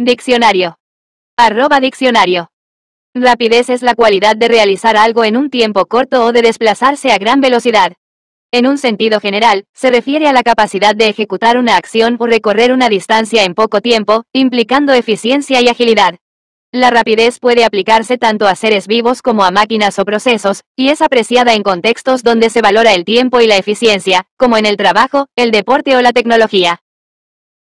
Diccionario. Arroba diccionario. Rapidez es la cualidad de realizar algo en un tiempo corto o de desplazarse a gran velocidad. En un sentido general, se refiere a la capacidad de ejecutar una acción o recorrer una distancia en poco tiempo, implicando eficiencia y agilidad. La rapidez puede aplicarse tanto a seres vivos como a máquinas o procesos, y es apreciada en contextos donde se valora el tiempo y la eficiencia, como en el trabajo, el deporte o la tecnología.